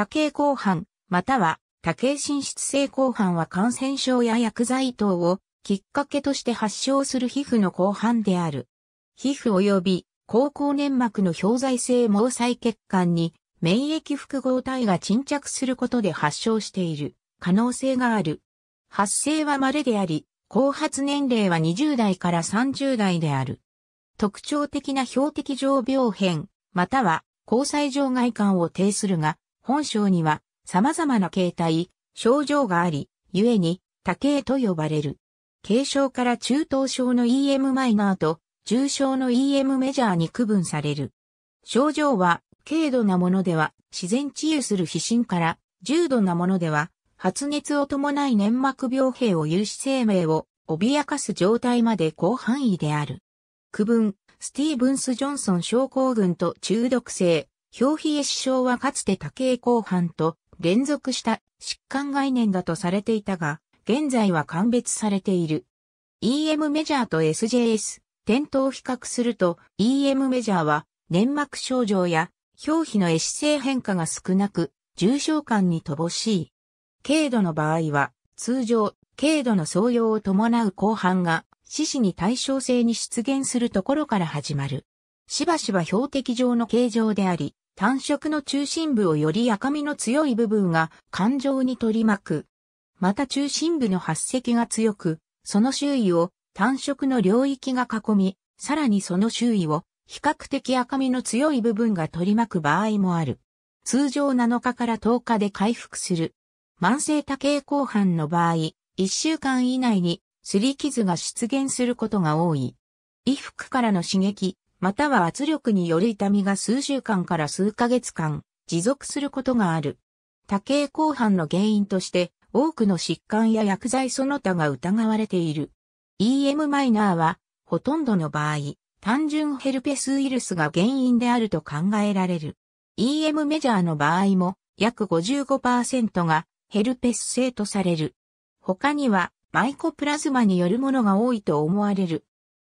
多形後半、または多形進出性後半は感染症や薬剤等をきっかけとして発症する皮膚の後半である。皮膚及び高校粘膜の表在性毛細血管に免疫複合体が沈着することで発症している可能性がある。発生は稀であり、後発年齢は20代から30代である。特徴的な標的上病変、または交際場外感を呈するが、本性には様々な形態、症状があり、故に多形と呼ばれる。軽症から中等症の EM マイナーと重症の EM メジャーに区分される。症状は軽度なものでは自然治癒する皮疹から重度なものでは発熱を伴い粘膜病兵を有し生命を脅かす状態まで広範囲である。区分、スティーブンス・ジョンソン症候群と中毒性、表皮絵師症はかつて多形後半と連続した疾患概念だとされていたが、現在は鑑別されている。EM メジャーと SJS、点灯を比較すると EM メジャーは粘膜症状や表皮の絵師性変化が少なく、重症感に乏しい。軽度の場合は、通常、軽度の相応を伴う後半が、四肢に対称性に出現するところから始まる。しばしば標的上の形状であり、単色の中心部をより赤みの強い部分が感情に取り巻く。また中心部の発石が強く、その周囲を単色の領域が囲み、さらにその周囲を比較的赤みの強い部分が取り巻く場合もある。通常7日から10日で回復する。慢性多傾後半の場合、1週間以内にすり傷が出現することが多い。衣服からの刺激、または圧力による痛みが数週間から数ヶ月間、持続することがある。多形後半の原因として、多くの疾患や薬剤その他が疑われている。EM マイナーは、ほとんどの場合、単純ヘルペスウイルスが原因であると考えられる。EM メジャーの場合も、約55%がヘルペス性とされる。他には、マイコプラズマによるものが多いと思われる。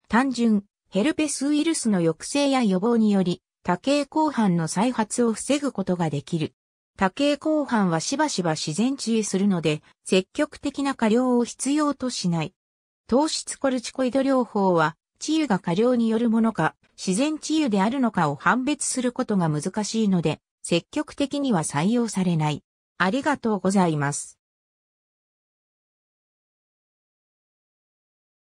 単純、ヘルペスウイルスの抑制や予防により、多形後半の再発を防ぐことができる。多形後半はしばしば自然治癒するので、積極的な過量を必要としない。糖質コルチコイド療法は、治癒が過量によるものか、自然治癒であるのかを判別することが難しいので、積極的には採用されない。ありがとうございます。